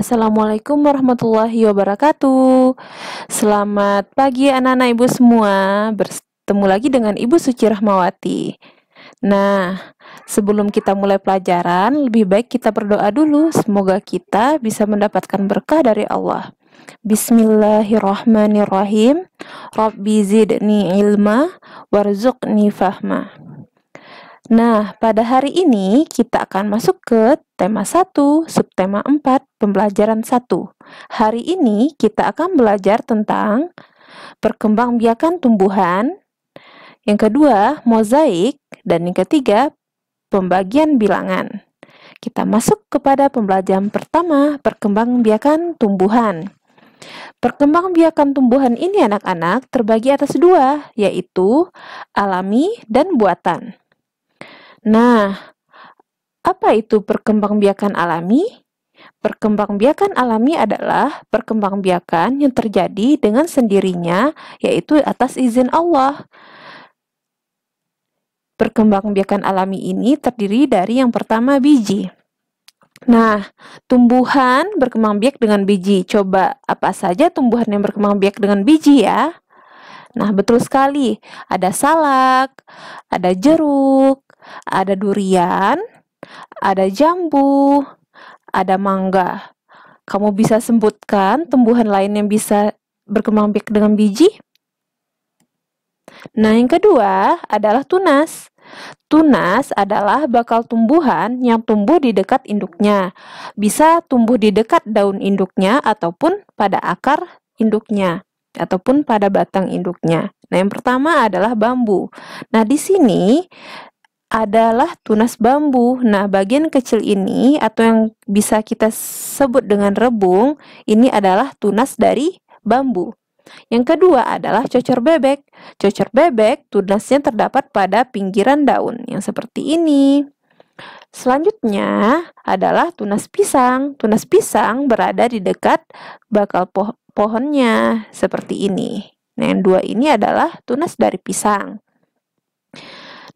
Assalamualaikum warahmatullahi wabarakatuh. Selamat pagi anak-anak ibu semua. Bertemu lagi dengan Ibu Suci Rahmawati. Nah, sebelum kita mulai pelajaran, lebih baik kita berdoa dulu. Semoga kita bisa mendapatkan berkah dari Allah. Bismillahirrahmanirrahim. Rabbi zidni ilma warzuqni fahma. Nah, pada hari ini kita akan masuk ke tema 1, subtema 4, pembelajaran 1. Hari ini kita akan belajar tentang perkembangbiakan tumbuhan, yang kedua mozaik, dan yang ketiga pembagian bilangan. Kita masuk kepada pembelajaran pertama, perkembangbiakan tumbuhan. Perkembangbiakan tumbuhan ini anak-anak terbagi atas dua, yaitu alami dan buatan. Nah, apa itu perkembangbiakan alami? Perkembangbiakan alami adalah perkembangbiakan yang terjadi dengan sendirinya, yaitu atas izin Allah. Perkembangbiakan alami ini terdiri dari yang pertama biji. Nah, tumbuhan berkembang biak dengan biji. Coba apa saja tumbuhan yang berkembang biak dengan biji ya? Nah, betul sekali. Ada salak, ada jeruk, ada durian, ada jambu, ada mangga. Kamu bisa sebutkan tumbuhan lain yang bisa berkembang biak dengan biji? Nah, yang kedua adalah tunas. Tunas adalah bakal tumbuhan yang tumbuh di dekat induknya. Bisa tumbuh di dekat daun induknya ataupun pada akar induknya ataupun pada batang induknya. Nah, yang pertama adalah bambu. Nah, di sini adalah tunas bambu. Nah, bagian kecil ini atau yang bisa kita sebut dengan rebung, ini adalah tunas dari bambu. Yang kedua adalah cocor bebek. Cocor bebek tunasnya terdapat pada pinggiran daun yang seperti ini. Selanjutnya adalah tunas pisang. Tunas pisang berada di dekat bakal po pohonnya seperti ini. Nah, yang dua ini adalah tunas dari pisang.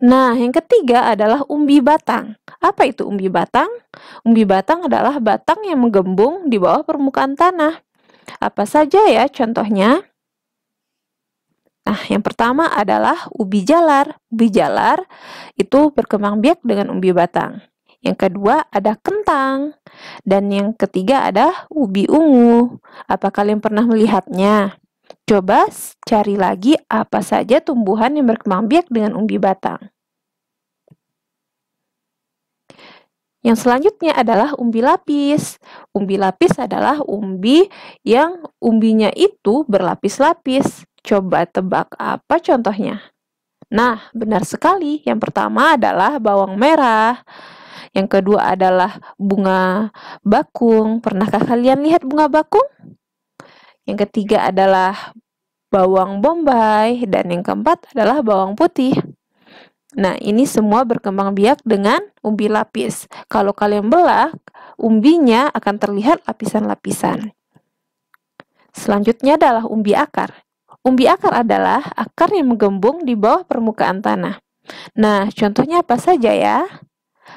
Nah, yang ketiga adalah umbi batang. Apa itu umbi batang? Umbi batang adalah batang yang menggembung di bawah permukaan tanah. Apa saja ya contohnya? Nah, yang pertama adalah ubi jalar. Ubi jalar itu berkembang biak dengan umbi batang. Yang kedua ada kentang. Dan yang ketiga ada ubi ungu. Apa kalian pernah melihatnya? Coba cari lagi apa saja tumbuhan yang berkembang biak dengan umbi batang. Yang selanjutnya adalah umbi lapis. Umbi lapis adalah umbi yang umbinya itu berlapis-lapis. Coba tebak apa contohnya? Nah, benar sekali. Yang pertama adalah bawang merah. Yang kedua adalah bunga bakung. Pernahkah kalian lihat bunga bakung? Yang ketiga adalah bawang bombay dan yang keempat adalah bawang putih. Nah, ini semua berkembang biak dengan umbi lapis. Kalau kalian belah, umbinya akan terlihat lapisan-lapisan. Selanjutnya adalah umbi akar. Umbi akar adalah akar yang menggembung di bawah permukaan tanah. Nah, contohnya apa saja ya?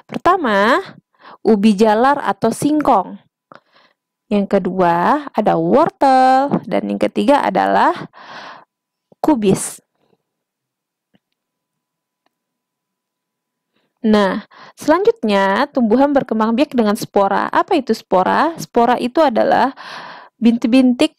Pertama, ubi jalar atau singkong. Yang kedua, ada wortel. Dan yang ketiga adalah kubis. Nah, selanjutnya tumbuhan berkembang biak dengan spora. Apa itu spora? Spora itu adalah bintik-bintik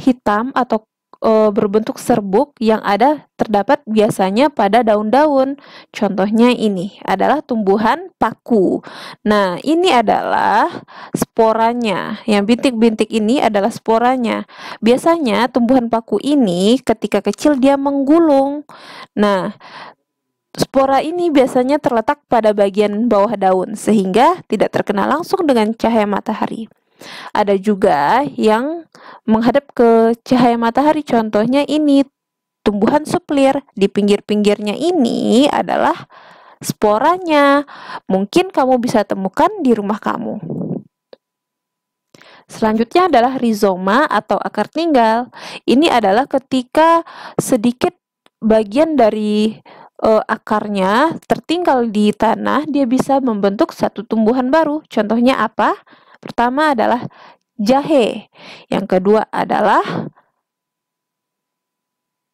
hitam atau eh, berbentuk serbuk yang ada terdapat biasanya pada daun-daun. Contohnya ini adalah tumbuhan paku. Nah, ini adalah sporanya. Yang bintik-bintik ini adalah sporanya. Biasanya tumbuhan paku ini ketika kecil dia menggulung. Nah, Spora ini biasanya terletak pada bagian bawah daun, sehingga tidak terkena langsung dengan cahaya matahari. Ada juga yang menghadap ke cahaya matahari, contohnya ini tumbuhan suplir. Di pinggir-pinggirnya ini adalah sporanya. Mungkin kamu bisa temukan di rumah kamu. Selanjutnya adalah rizoma atau akar tinggal. Ini adalah ketika sedikit bagian dari uh, akarnya tertinggal di tanah, dia bisa membentuk satu tumbuhan baru. Contohnya apa? Pertama adalah jahe. Yang kedua adalah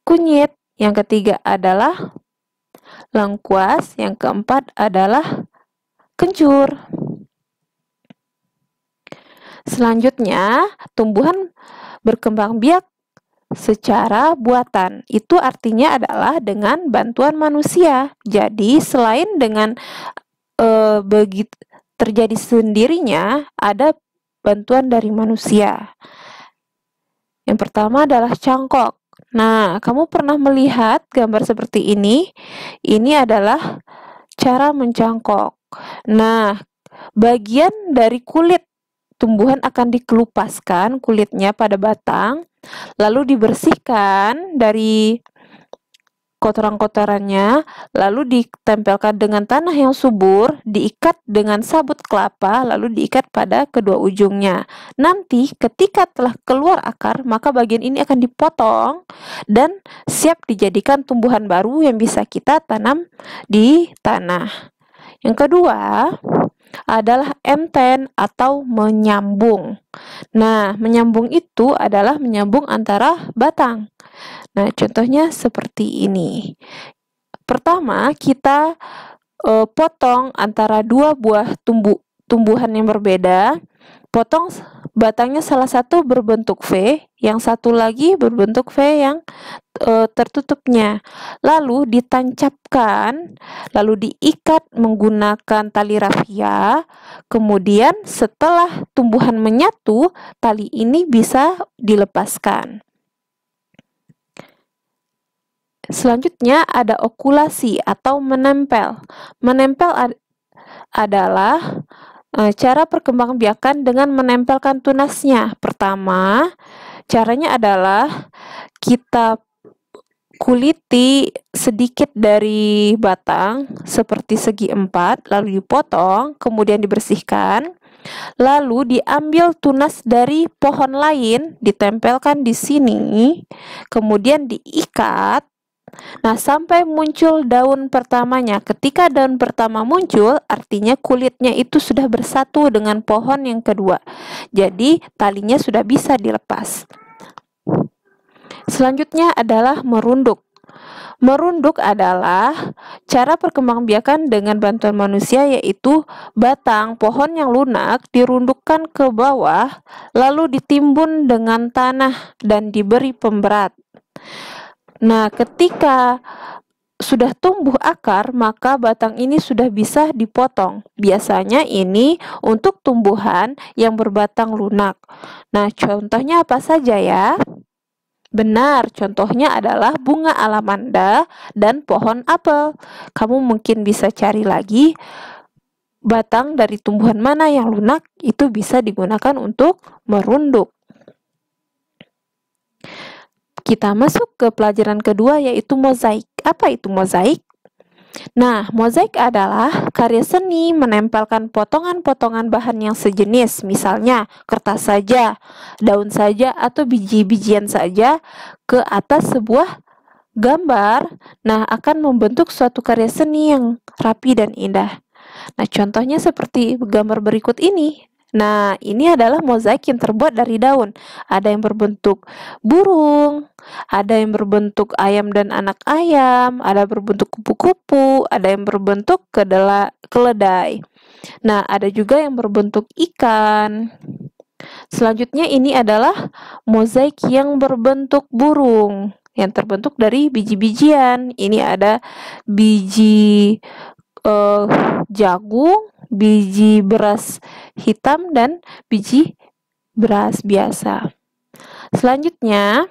kunyit. Yang ketiga adalah lengkuas. Yang keempat adalah kencur. Selanjutnya, tumbuhan berkembang biak secara buatan. Itu artinya adalah dengan bantuan manusia. Jadi selain dengan e, eh, begitu terjadi sendirinya, ada bantuan dari manusia. Yang pertama adalah cangkok. Nah, kamu pernah melihat gambar seperti ini? Ini adalah cara mencangkok. Nah, bagian dari kulit tumbuhan akan dikelupaskan kulitnya pada batang lalu dibersihkan dari kotoran-kotorannya, lalu ditempelkan dengan tanah yang subur, diikat dengan sabut kelapa, lalu diikat pada kedua ujungnya. Nanti ketika telah keluar akar, maka bagian ini akan dipotong dan siap dijadikan tumbuhan baru yang bisa kita tanam di tanah. Yang kedua, adalah m M10 atau menyambung. Nah, menyambung itu adalah menyambung antara batang. Nah, contohnya seperti ini. Pertama, kita e, potong antara dua buah tumbuh tumbuhan yang berbeda. Potong batangnya salah satu berbentuk V, yang satu lagi berbentuk V yang e, tertutupnya. Lalu ditancapkan, lalu diikat menggunakan tali rafia. Kemudian setelah tumbuhan menyatu, tali ini bisa dilepaskan. Selanjutnya ada okulasi atau menempel. Menempel ad adalah e, cara perkembangbiakan dengan menempelkan tunasnya. Pertama, Caranya adalah kita kuliti sedikit dari batang seperti segi empat, lalu dipotong, kemudian dibersihkan, lalu diambil tunas dari pohon lain, ditempelkan di sini, kemudian diikat, Nah, sampai muncul daun pertamanya. Ketika daun pertama muncul, artinya kulitnya itu sudah bersatu dengan pohon yang kedua. Jadi, talinya sudah bisa dilepas. Selanjutnya adalah merunduk. Merunduk adalah cara perkembangbiakan dengan bantuan manusia yaitu batang pohon yang lunak dirundukkan ke bawah lalu ditimbun dengan tanah dan diberi pemberat. Nah, ketika sudah tumbuh akar, maka batang ini sudah bisa dipotong. Biasanya ini untuk tumbuhan yang berbatang lunak. Nah, contohnya apa saja ya? Benar, contohnya adalah bunga alamanda dan pohon apel. Kamu mungkin bisa cari lagi batang dari tumbuhan mana yang lunak itu bisa digunakan untuk merunduk. Kita masuk ke pelajaran kedua yaitu mozaik. Apa itu mozaik? Nah, mozaik adalah karya seni menempelkan potongan-potongan bahan yang sejenis, misalnya kertas saja, daun saja, atau biji-bijian saja ke atas sebuah gambar. Nah, akan membentuk suatu karya seni yang rapi dan indah. Nah, contohnya seperti gambar berikut ini. Nah, ini adalah mozaik yang terbuat dari daun. Ada yang berbentuk burung, ada yang berbentuk ayam dan anak ayam, ada berbentuk kupu-kupu, ada yang berbentuk keledai. Nah, ada juga yang berbentuk ikan. Selanjutnya ini adalah mozaik yang berbentuk burung yang terbentuk dari biji-bijian. Ini ada biji eh, jagung, biji beras hitam dan biji beras biasa. Selanjutnya,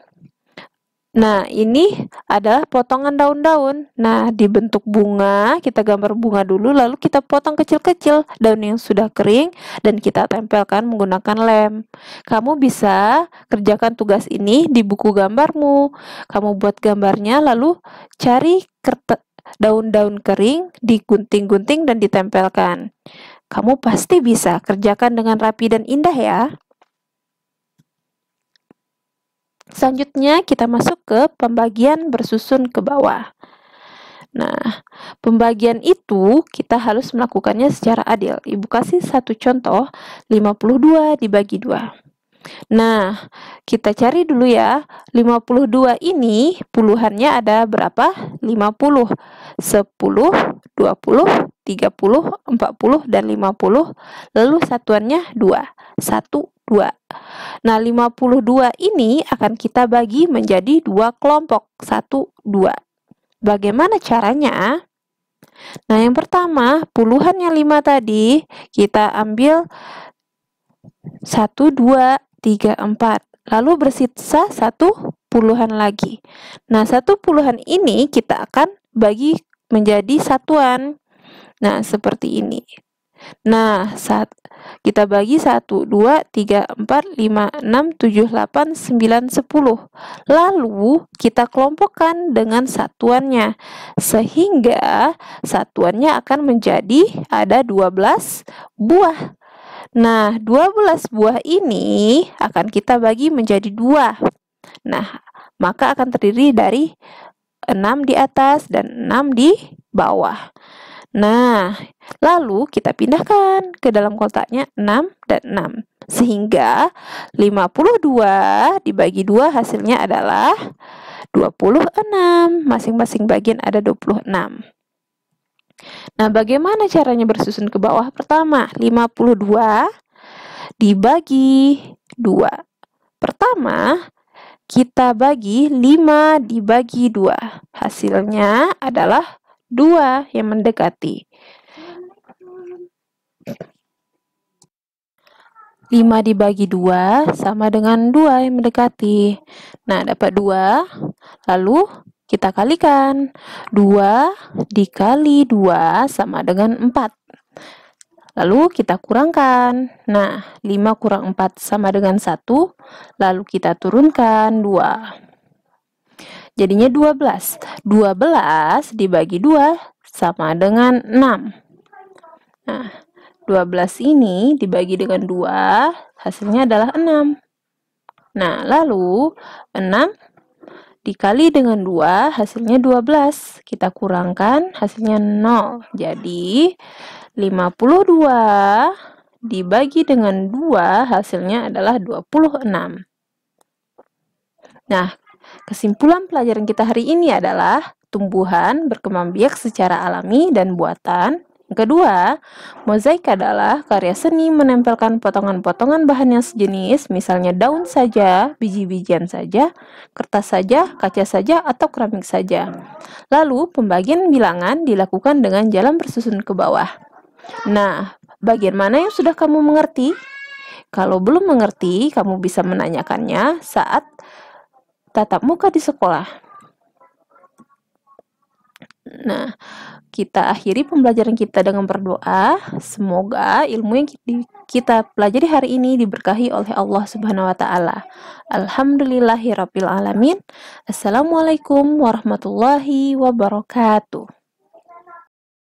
nah ini adalah potongan daun-daun. Nah, dibentuk bunga, kita gambar bunga dulu lalu kita potong kecil-kecil daun yang sudah kering dan kita tempelkan menggunakan lem. Kamu bisa kerjakan tugas ini di buku gambarmu. Kamu buat gambarnya lalu cari kertas daun-daun kering digunting-gunting dan ditempelkan. Kamu pasti bisa kerjakan dengan rapi dan indah ya. Selanjutnya kita masuk ke pembagian bersusun ke bawah. Nah, pembagian itu kita harus melakukannya secara adil. Ibu kasih satu contoh, 52 dibagi 2. Nah, kita cari dulu ya. 52 ini puluhannya ada berapa? 50. 10, 20, 30, 40, dan 50. Lalu satuannya 2. 1, 2. Nah, 52 ini akan kita bagi menjadi dua kelompok, 1, 2. Bagaimana caranya? Nah, yang pertama, puluhannya 5 tadi, kita ambil 1, 2, tiga, empat. Lalu bersisa satu puluhan lagi. Nah, satu puluhan ini kita akan bagi menjadi satuan. Nah, seperti ini. Nah, saat kita bagi 1, 2, 3, 4, 5, 6, 7, 8, 9, 10. Lalu kita kelompokkan dengan satuannya. Sehingga satuannya akan menjadi ada 12 buah. Nah, 12 buah ini akan kita bagi menjadi dua. Nah, maka akan terdiri dari 6 di atas dan 6 di bawah. Nah, lalu kita pindahkan ke dalam kotaknya 6 dan 6. Sehingga 52 dibagi 2 hasilnya adalah 26. Masing-masing bagian ada 26. Nah, bagaimana caranya bersusun ke bawah? Pertama, 52 dibagi 2. Pertama, kita bagi 5 dibagi 2. Hasilnya adalah 2 yang mendekati. 5 dibagi 2 sama dengan 2 yang mendekati. Nah, dapat 2. Lalu kita kalikan. 2 dikali 2 sama dengan 4. Lalu kita kurangkan. Nah, 5 kurang 4 sama dengan 1. Lalu kita turunkan 2. Jadinya 12. 12 dibagi 2 sama dengan 6. Nah, 12 ini dibagi dengan 2, hasilnya adalah 6. Nah, lalu 6 Dikali dengan 2, hasilnya 12. Kita kurangkan, hasilnya 0. Jadi, 52 dibagi dengan 2, hasilnya adalah 26. Nah, kesimpulan pelajaran kita hari ini adalah tumbuhan berkembang biak secara alami dan buatan, Kedua, mozaik adalah karya seni menempelkan potongan-potongan bahan yang sejenis, misalnya daun saja, biji-bijian saja, kertas saja, kaca saja, atau keramik saja. Lalu, pembagian bilangan dilakukan dengan jalan bersusun ke bawah. Nah, bagian mana yang sudah kamu mengerti? Kalau belum mengerti, kamu bisa menanyakannya saat tatap muka di sekolah. Nah, kita akhiri pembelajaran kita dengan berdoa. Semoga ilmu yang kita pelajari hari ini diberkahi oleh Allah Subhanahu wa taala. Alhamdulillahirabbil alamin. Assalamualaikum warahmatullahi wabarakatuh.